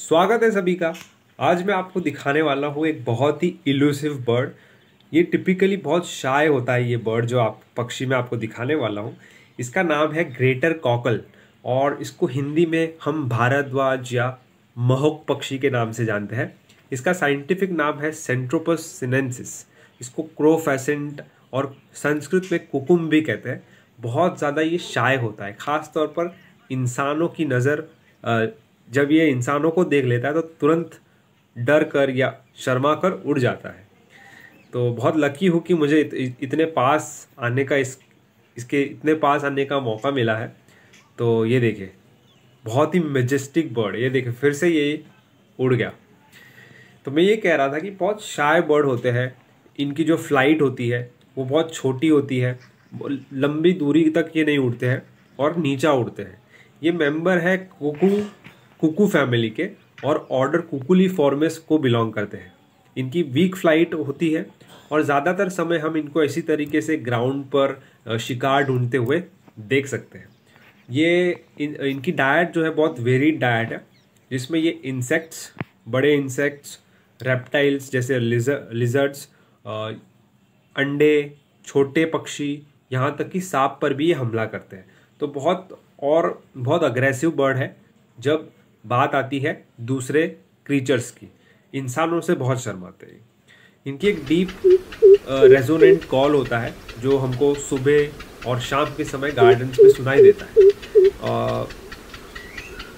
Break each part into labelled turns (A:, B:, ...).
A: स्वागत है सभी का आज मैं आपको दिखाने वाला हूँ एक बहुत ही इलूसिव बर्ड ये टिपिकली बहुत शाय होता है ये बर्ड जो आप पक्षी में आपको दिखाने वाला हूँ इसका नाम है ग्रेटर कॉकल और इसको हिंदी में हम भारद्वाज या महोक पक्षी के नाम से जानते हैं इसका साइंटिफिक नाम है सेंट्रोपस सिनेंसिस इसको क्रोफेसेंट और संस्कृत में कुकुम भी कहते हैं बहुत ज़्यादा ये शाय होता है ख़ास तौर पर इंसानों की नज़र जब ये इंसानों को देख लेता है तो तुरंत डर कर या शर्मा कर उड़ जाता है तो बहुत लकी हूँ कि मुझे इतने पास आने का इस इसके इतने पास आने का मौका मिला है तो ये देखे बहुत ही मेजेस्टिक बर्ड ये देखे फिर से ये उड़ गया तो मैं ये कह रहा था कि बहुत शाय बर्ड होते हैं इनकी जो फ्लाइट होती है वो बहुत छोटी होती है लंबी दूरी तक ये नहीं उड़ते हैं और नीचा उड़ते हैं ये मेंबर है कोकू कुकू फैमिली के और ऑर्डर कुकुली फॉर्मेस को बिलोंग करते हैं इनकी वीक फ्लाइट होती है और ज़्यादातर समय हम इनको इसी तरीके से ग्राउंड पर शिकार ढूंढते हुए देख सकते हैं ये इन इनकी डाइट जो है बहुत वेरीड डाइट है जिसमें ये इंसेक्ट्स बड़े इंसेक्ट्स रेप्टाइल्स जैसे लिजर्ड्स अंडे छोटे पक्षी यहाँ तक कि सांप पर भी ये हमला करते हैं तो बहुत और बहुत अग्रेसिव बर्ड है जब बात आती है दूसरे क्रीचर्स की इंसानों से बहुत शर्माते हैं इनकी एक डीप रेजोनेंट कॉल होता है जो हमको सुबह और शाम के समय गार्डन्स में सुनाई देता है आ,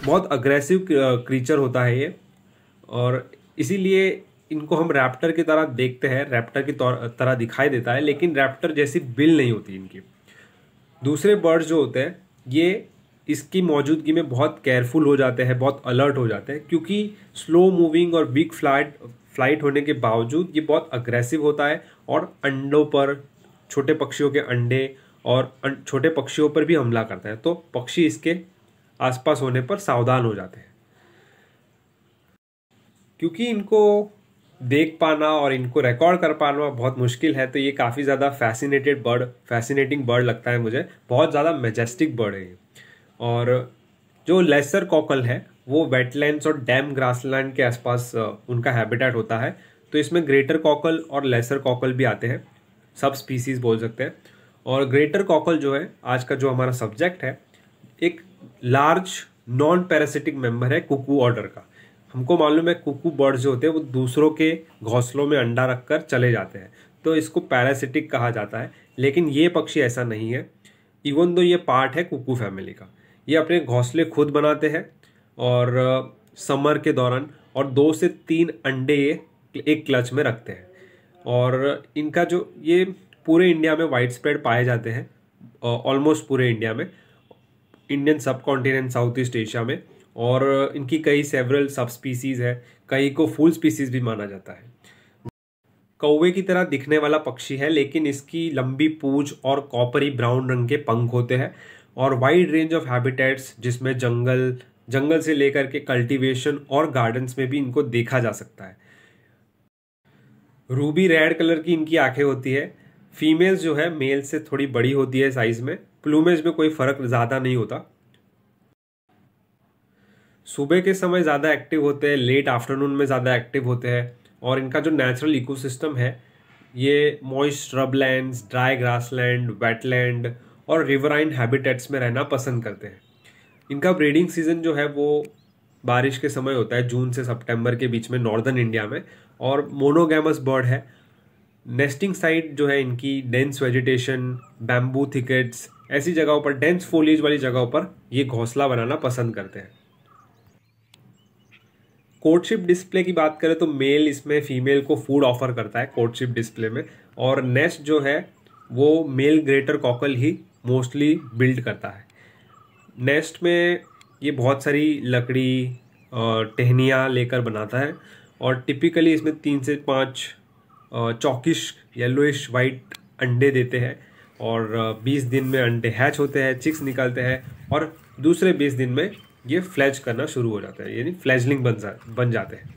A: बहुत अग्रेसिव क्रीचर होता है ये और इसीलिए इनको हम रैप्टर की तरह देखते हैं रैप्टर की तरह दिखाई देता है लेकिन रैप्टर जैसी बिल नहीं होती इनकी दूसरे बर्ड्स जो होते हैं ये इसकी मौजूदगी में बहुत केयरफुल हो जाते हैं बहुत अलर्ट हो जाते हैं क्योंकि स्लो मूविंग और वीक फ्लाइट फ्लाइट होने के बावजूद ये बहुत अग्रेसिव होता है और अंडों पर छोटे पक्षियों के अंडे और अं, छोटे पक्षियों पर भी हमला करता है तो पक्षी इसके आसपास होने पर सावधान हो जाते हैं क्योंकि इनको देख पाना और इनको रिकॉर्ड कर पाना बहुत मुश्किल है तो ये काफ़ी ज़्यादा फैसिनेटेड बर्ड फैसिनेटिंग बर्ड लगता है मुझे बहुत ज़्यादा मेजेस्टिक बर्ड है ये और जो लेसर कॉकल है वो वेटलैंड्स और डैम ग्रासलैंड के आसपास उनका हैबिटेट होता है तो इसमें ग्रेटर कॉकल और लेसर कॉकल भी आते हैं सब स्पीसीज बोल सकते हैं और ग्रेटर कॉकल जो है आज का जो हमारा सब्जेक्ट है एक लार्ज नॉन पैरासिटिक मेंबर है कुकू ऑर्डर का हमको मालूम है कुकू बर्ड्स जो होते हैं वो दूसरों के घोंसलों में अंडा रखकर चले जाते हैं तो इसको पैरासिटिक कहा जाता है लेकिन ये पक्षी ऐसा नहीं है इवन दो ये पार्ट है कुकू फैमिली का ये अपने घोंसले खुद बनाते हैं और समर के दौरान और दो से तीन अंडे ये एक क्लच में रखते हैं और इनका जो ये पूरे इंडिया में वाइड स्प्रेड पाए जाते हैं ऑलमोस्ट पूरे इंडिया में इंडियन सब कॉन्टिनेंट साउथ ईस्ट एशिया में और इनकी कई सेवरल सब स्पीसीज़ है कई को फुल स्पीसीज़ भी माना जाता है कौवे की तरह दिखने वाला पक्षी है लेकिन इसकी लंबी पूछ और कॉपरी ब्राउन रंग के पंख होते हैं और वाइड रेंज ऑफ हैबिटेट्स जिसमें जंगल जंगल से लेकर के कल्टीवेशन और गार्डन्स में भी इनको देखा जा सकता है रूबी रेड कलर की इनकी आंखें होती है फीमेल्स जो है मेल से थोड़ी बड़ी होती है साइज में प्लूमेज में कोई फर्क ज़्यादा नहीं होता सुबह के समय ज़्यादा एक्टिव होते हैं लेट आफ्टरनून में ज़्यादा एक्टिव होते हैं और इनका जो नेचुरल इकोसिस्टम है ये moist scrubland dry grassland wetland और रिवराइन हैबिटेट्स में रहना पसंद करते हैं इनका ब्रीडिंग सीजन जो है वो बारिश के समय होता है जून से सितंबर के बीच में नॉर्दर्न इंडिया में और मोनोगैमस बर्ड है नेस्टिंग साइट जो है इनकी डेंस वेजिटेशन बैम्बू थिकेट्स ऐसी जगहों पर डेंस फोलियज वाली जगहों पर ये घोंसला बनाना पसंद करते हैं कोर्टशिप डिस्प्ले की बात करें तो मेल इसमें फीमेल को फूड ऑफर करता है कोर्टशिप डिस्प्ले में और नेस्ट जो है वो मेल ग्रेटर कॉकल ही मोस्टली बिल्ड करता है नेस्ट में ये बहुत सारी लकड़ी और टहनियाँ लेकर बनाता है और टिपिकली इसमें तीन से पाँच चौकिश येलोइश वाइट अंडे देते हैं और 20 दिन में अंडे हैच होते हैं चिक्स निकालते हैं और दूसरे 20 दिन में ये फ्लैज करना शुरू हो जाता है यानी फ्लैजलिंग बन जा बन जाते हैं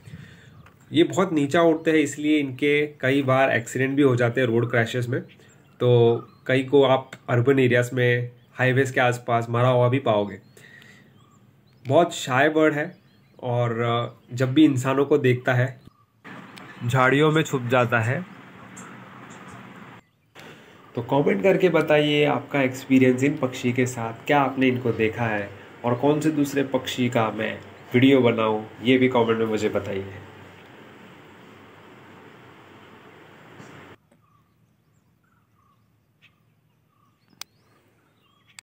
A: ये बहुत नीचा उठते हैं इसलिए इनके कई बार एक्सीडेंट भी हो जाते हैं रोड क्रैशेस में तो कई को आप अर्बन एरियाज़ में हाईवेज़ के आसपास मरा हुआ भी पाओगे बहुत शाय बर्ड है और जब भी इंसानों को देखता है झाड़ियों में छुप जाता है तो कमेंट करके बताइए आपका एक्सपीरियंस इन पक्षी के साथ क्या आपने इनको देखा है और कौन से दूसरे पक्षी का मैं वीडियो बनाऊं ये भी कमेंट में मुझे बताइए